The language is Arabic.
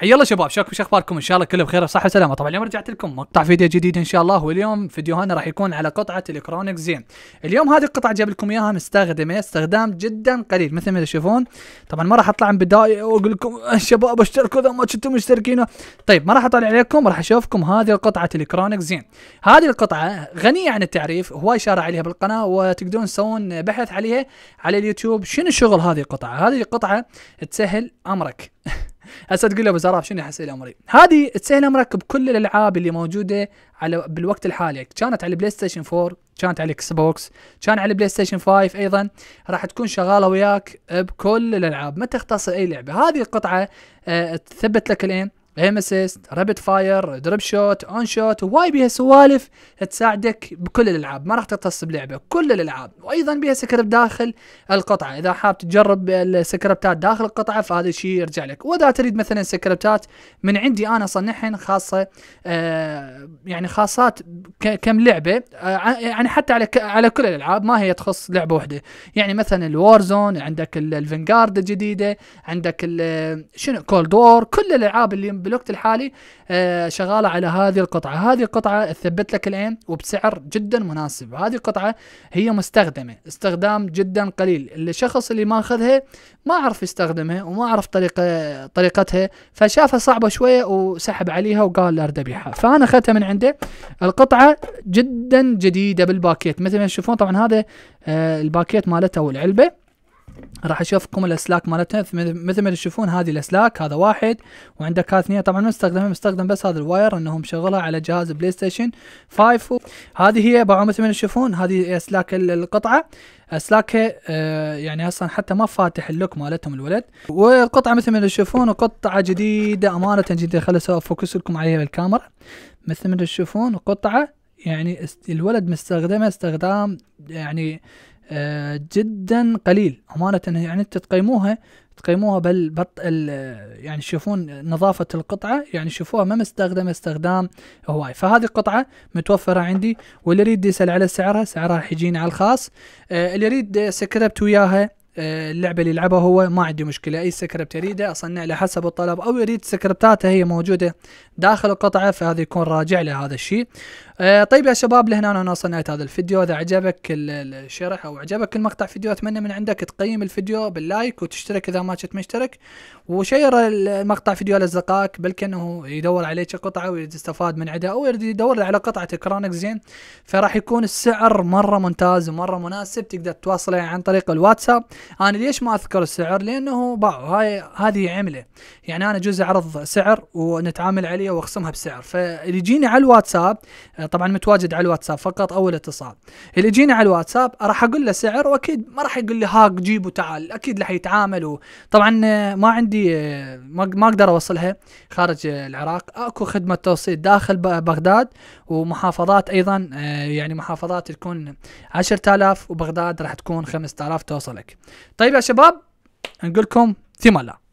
حي الله شباب شلونكم شو اخباركم ان شاء الله كله بخير وصحه وسلامه طبعا اليوم رجعت لكم مقطع فيديو جديد ان شاء الله واليوم هنا راح يكون على قطعه الكرونيك زين اليوم هذه القطعه جايب لكم اياها مستخدمه استخدام جدا قليل مثل ما تشوفون طبعا ما راح اطلع من بدايه واقول لكم شباب اشتركوا اذا ما كنتم مشتركين طيب ما راح اطلع عليكم راح اشوفكم هذه القطعه الكرونيك زين هذه القطعه غنيه عن التعريف هواي اشاره عليها بالقناه وتقدرون تسوون بحث عليها على اليوتيوب شنو شغل هذه القطعه هذه القطعه تسهل امرك هسه تقول له ابو زراف شنو حسيل امري هذه تسهل امرك بكل الالعاب اللي موجوده على بالوقت الحالي كانت على البلاي ستيشن 4 كانت على الاكس بوكس كان على البلاي ستيشن 5 ايضا راح تكون شغاله وياك بكل الالعاب ما تختصر اي لعبه هذه القطعه آه، تثبت لك الان ايم اسيست رابت فاير دروب شوت اون شوت واي بيها سوالف تساعدك بكل الالعاب ما راح تقتص بلعبه كل الالعاب وايضا بيها سكرب داخل القطعه اذا حاب تجرب السكربتات داخل القطعه فهذا الشيء يرجع لك واذا تريد مثلا سكربتات من عندي انا صنحن خاصه آه يعني خاصات كم لعبه آه يعني حتى على على كل الالعاب ما هي تخص لعبه واحده يعني مثلا الوارزون عندك الفنجارد الجديده عندك شنو كولد وور كل الالعاب اللي بالوقت الحالي آه، شغاله على هذه القطعه هذه القطعه تثبت لك العين وبسعر جدا مناسب هذه القطعه هي مستخدمه استخدام جدا قليل الشخص اللي ماخذها ما عرف يستخدمها وما عرف طريقه طريقتها فشافها صعبه شويه وسحب عليها وقال لا أردبيها ابيعها فانا اخذتها من عنده القطعه جدا جديده بالباكيت مثل ما تشوفون طبعا هذا آه، الباكيت مالتها والعلبه راح اشوفكم الاسلاك مالتهم مثل ما تشوفون هذه الاسلاك هذا واحد وعندك هذا اثنين طبعا مستخدمها مستخدم بس هذا الواير انه مشغلها على جهاز بلاي ستيشن 5 هذه هي باعوا مثل ما تشوفون هذه اسلاك القطعه اسلاكها آه يعني اصلا حتى ما فاتح اللوك مالتهم الولد والقطعه مثل ما تشوفون قطعه جديده امانه جدا خليني افوكس لكم عليها بالكاميرا مثل ما تشوفون قطعه يعني الولد مستخدمه استخدام يعني آه، جدا قليل امانه يعني انت تقيموها تقيموها بل بط يعني تشوفون نظافة القطعة يعني شوفوها ما مستخدمة استخدام هواي فهذه القطعة متوفرة عندي واللي يريد يسأل على سعرها سعرها راح يجيني على الخاص آه، اللي يريد آه، سكربت وياها اللعبة اللي يلعبها هو ما عندي مشكلة أي سكربت يريده أصنع له حسب الطلب أو يريد سكربتاته هي موجودة داخل القطعه فهذا يكون راجع لهذا الشيء آه طيب يا شباب لهنا انا وصل نهايه هذا الفيديو اذا عجبك الشرح او عجبك المقطع فيديو اتمنى من عندك تقيم الفيديو باللايك وتشترك اذا ما كنت مشترك وشير المقطع فيديو لاصدقائك بل كأنه يدور عليك قطعه ويستفاد من عندها او يريد يدور على قطعه كرونيك زين فراح يكون السعر مره ممتاز ومره مناسب تقدر تواصله عن طريق الواتساب انا ليش ما اذكر السعر لانه باعوا هاي هذه عمله يعني انا جزء عرض سعر ونتعامل عليه الشهريه واخصمها بسعر فاللي يجيني على الواتساب آه، طبعا متواجد على الواتساب فقط اول اتصال اللي يجيني على الواتساب راح اقول له سعر واكيد ما راح يقول لي هاك جيب وتعال اكيد راح يتعامل طبعا آه، ما عندي آه، ما اقدر اوصلها خارج العراق اكو خدمه توصيل داخل بغداد ومحافظات ايضا يعني محافظات تكون 10000 وبغداد راح تكون 5000 توصلك طيب يا شباب نقول لكم ثملا